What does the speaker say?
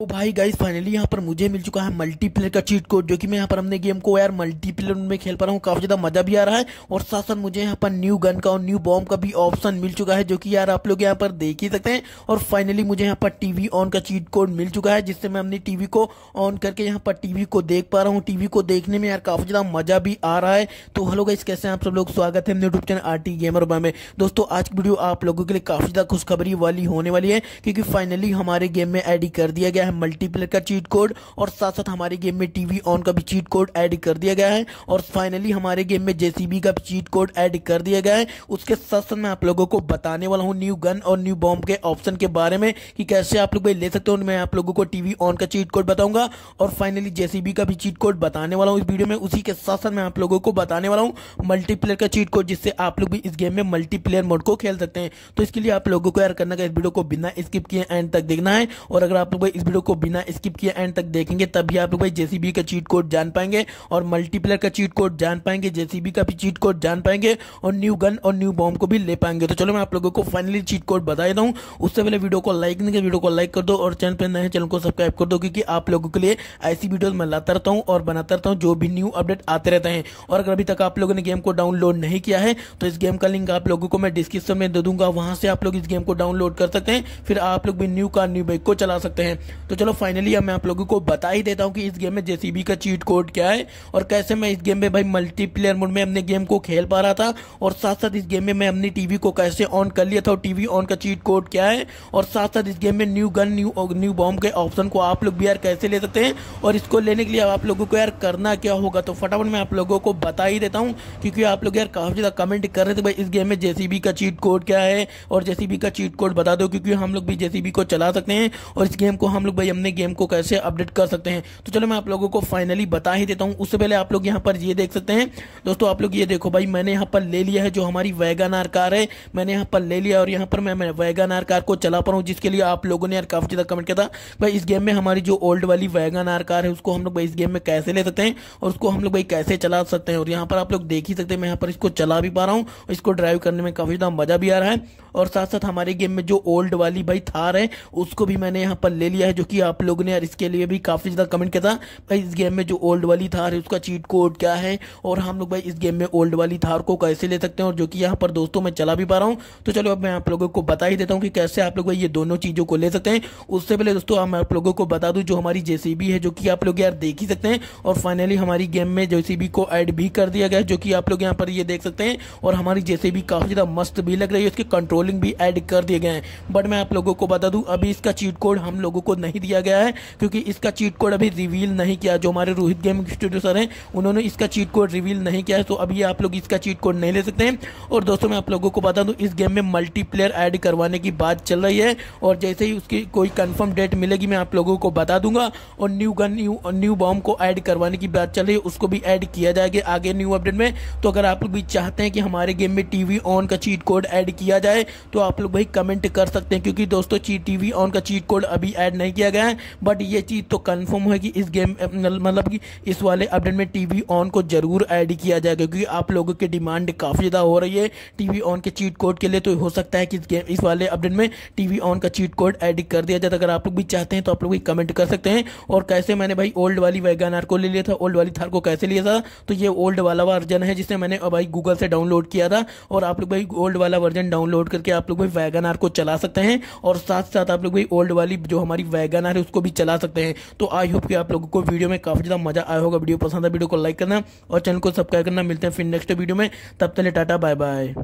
तो भाई guys finally यहाँ पर मुझे मिल चुका है मल्टीप्लेयर का चीट कोड जो कि मैं यहाँ पर हमने गेम को यार मल्टीप्लेयर में खेल पा रहा हूँ काफ़ी ज़्यादा मज़ा भी आ रहा है और साथ साथ मुझे यहाँ पर न्यू गन का और न्यू बॉम्ब का भी ऑप्शन मिल चुका है जो कि यार आप लोग यहाँ पर देख ही सकते हैं और फाइनली मुझे यहाँ पर टीवी ऑन का चीट कोड मिल चुका है जिससे मैं अपनी टीवी को ऑन करके यहाँ पर टीवी को देख पा रहा हूँ टीवी को देखने में यार काफ़ी ज़्यादा मज़ा भी आ रहा है तो हेलो गाइस कैसे आप सब लोग स्वागत है YouTube channel R T gamer में दोस्तों आज की वीडियो आप लोगों के लिए काफ़ी ज़्यादा खुशखबरी वाली होने वाली है क्योंकि फाइनली हमारे गेम में एडिट कर दिया गया है मल्टीप्लेयर का चीट कोड और साथ साथ हमारे गेम में टीवी ऑन का भी चीट कोड ऐड कर दिया गया है और फाइनली हमारे गेम में जेसीबी का भी चीट कोड ऐड कर दिया गया है उसके साथ साथ मैं आप लोगों को बताने वाला हूँ न्यू गन और न्यू बॉम्ब के ऑप्शन के बारे में कि कैसे आप लोग ले सकते हो मैं आप लोगों को टीवी ऑन का चीट कोड बताऊंगा और फाइनली जेसीबी का भी चीट कोड बताने वाला हूँ इस वीडियो में उसी के साथ साथ मैं आप लोगों को बताने वाला हूँ मल्टीप्लेयर का चीट कोड जिससे आप लोग भी इस गेम में मल्टीप्लेयर मोड को खेल सकते हैं तो इसके लिए आप लोगों को यार करना का इस वीडियो को बिना स्किप किए एंड तक देखना है और अगर आप लोग इस वीडियो लोग को बिना स्किप किए एंड तक देखेंगे तभी आप लोग भाई जेसीबी का चीट कोड जान पाएंगे और मल्टीप्लेयर का चीट कोड जान पाएंगे जेसीबी का भी चीट कोड जान पाएंगे और न्यू गन और न्यू बॉम्ब को भी ले पाएंगे तो चलो मैं आप लोगों को फाइनली चीट कोड बता देता हूँ उससे पहले वीडियो को लाइक नहीं वीडियो को लाइक कर दो और चैनल पर नए चैनल को सब्सक्राइब कर दो क्योंकि आप लोगों के लिए ऐसी वीडियो मैं लाता रहता हूँ और बनाता रहता हूँ जो भी न्यू अपडेट आते रहते हैं और अगर अभी तक आप लोगों ने गेम को डाउनलोड नहीं किया है तो इस गेम का लिंक आप लोगों को मैं डिस्क्रिप्शन में दे दूंगा वहां से आप लोग इस गेम को डाउनलोड कर सकते हैं फिर आप लोग भी न्यू कार न्यू बाइक को चला सकते हैं तो चलो फाइनली अब मैं आप लोगों को बता ही देता हूँ कि इस गेम में जेसीबी का चीट कोड क्या है और कैसे मैं इस गेम में भाई मल्टीप्लेयर मोड में अपने गेम को खेल पा रहा था और साथ साथ इस गेम में मैं अपनी टीवी को कैसे ऑन कर लिया था और टीवी ऑन का चीट कोड क्या है और साथ साथ इस गेम में new gun new new bomb के ऑप्शन को आप लोग भी यार कैसे ले सकते हैं और इसको लेने के लिए आप लोगों को यार करना क्या होगा तो फटाफट मैं आप लोगों को बता ही देता हूँ क्योंकि आप लोग यार काफ़ी ज़्यादा कमेंट कर रहे थे भाई इस गेम में जेसीबी का चीट कोड क्या है और जेसीबी का चीट कोड बता दो क्योंकि हम लोग भी जेसीबी को चला सकते हैं और इस गेम को हम लोग भाई हमने गेम को कैसे अपडेट कर सकते हैं तो चलो मैं आप लोगों को फाइनली बता ही देता हूँ उससे पहले आप लोग यहाँ पर ये देख सकते हैं दोस्तों आप लोग ये देखो भाई मैंने यहाँ पर ले लिया है जो हमारी वैगन आर कार है मैंने यहाँ पर ले लिया और यहाँ पर मैं वैगन आर कार को चला पा रहा हूँ जिसके लिए आप लोगों ने यार काफ़ी ज़्यादा कमेंट किया था भाई इस गेम में हमारी जो ओल्ड वाली वैगन आर कार है उसको हम लोग भाई इस गेम में कैसे ले सकते हैं और उसको हम लोग भाई कैसे चला सकते हैं और यहाँ पर आप लोग देख ही सकते हैं मैं यहाँ पर इसको चला भी पा रहा हूँ इसको ड्राइव करने में काफ़ी ज़्यादा मज़ा भी आ रहा है और साथ साथ हमारे गेम में जो ओल्ड वाली भाई थार है उसको भी मैंने यहाँ पर ले लिया है जो क्योंकि आप लोगों ने यार इसके लिए भी काफ़ी ज़्यादा कमेंट किया था भाई इस गेम में जो ओल्ड वाली थार है उसका चीट कोड क्या है और हम लोग भाई इस गेम में ओल्ड वाली थार को कैसे ले सकते हैं और जो कि यहाँ पर दोस्तों मैं चला भी पा रहा हूँ तो चलो अब मैं आप लोगों को बता ही देता हूँ कि कैसे आप लोग भाई ये दोनों चीज़ों को ले सकते हैं उससे पहले दोस्तों हम आप लोगों को बता दूँ जो हमारी जे है जो कि आप लोग यार देख ही सकते हैं और फाइनली हमारी गेम में जे को ऐड भी कर दिया गया जो कि आप लोग यहाँ पर ये देख सकते हैं और हमारी जे काफ़ी ज़्यादा मस्त भी लग रही है उसकी कंट्रोलिंग भी ऐड कर दिए गए हैं बट मैं आप लोगों को बता दूँ अभी इसका चीट कोड हम लोगों को नहीं भी दिया गया है क्योंकि इसका चीट कोड अभी रिवील नहीं किया जो हमारे रोहित गेमिंग स्टूडियो सर हैं उन्होंने इसका चीट कोड रिवील नहीं किया है तो अभी आप लोग इसका चीट कोड नहीं ले सकते हैं और दोस्तों मैं आप लोगों को बता दूँ इस गेम में मल्टीप्लेयर ऐड करवाने की बात चल रही है और जैसे ही उसकी कोई कन्फर्म डेट मिलेगी मैं आप लोगों को बता दूंगा और new gun new new bomb को ऐड करवाने की बात चल रही है उसको भी ऐड किया जाएगा आगे न्यू अपडेट में तो अगर आप लोग भी चाहते हैं कि हमारे गेम में टीवी ऑन का चीट कोड ऐड किया जाए तो आप लोग भाई कमेंट कर सकते हैं क्योंकि दोस्तों टीवी ऑन का चीट कोड अभी ऐड नहीं किया गया है बट ये चीज़ तो कन्फर्म है कि इस गेम मतलब कि इस वाले अपडेट में टीवी ऑन को ज़रूर ऐड किया जाएगा क्योंकि आप लोगों की डिमांड काफ़ी ज़्यादा हो रही है टीवी ऑन के चीट कोड के लिए तो हो सकता है कि इस गेम इस वाले अपडेट में टीवी ऑन का चीट कोड ऐड कर दिया जाए तो अगर आप लोग भी चाहते हैं तो आप लोग भी कमेंट कर सकते हैं और कैसे मैंने भाई ओल्ड वाली वैगन को ले लिया था ओल्ड वाली थार को कैसे लिया था तो ये ओल्ड वाला वर्जन है जिसे मैंने भाई गूगल से डाउनलोड किया था और आप लोग भाई ओल्ड वाला वर्जन डाउनलोड करके आप लोग भाई वैगन को चला सकते हैं और साथ साथ आप लोग भाई ओल्ड वाली जो हमारी वैगन है उसको भी चला सकते हैं तो आई होप कि आप लोगों को वीडियो में काफ़ी ज़्यादा मजा आया होगा वीडियो पसंद है वीडियो को लाइक करना और चैनल को सब्सक्राइब करना मिलते हैं फिर नेक्स्ट वीडियो में तब तक टाटा बाय बाय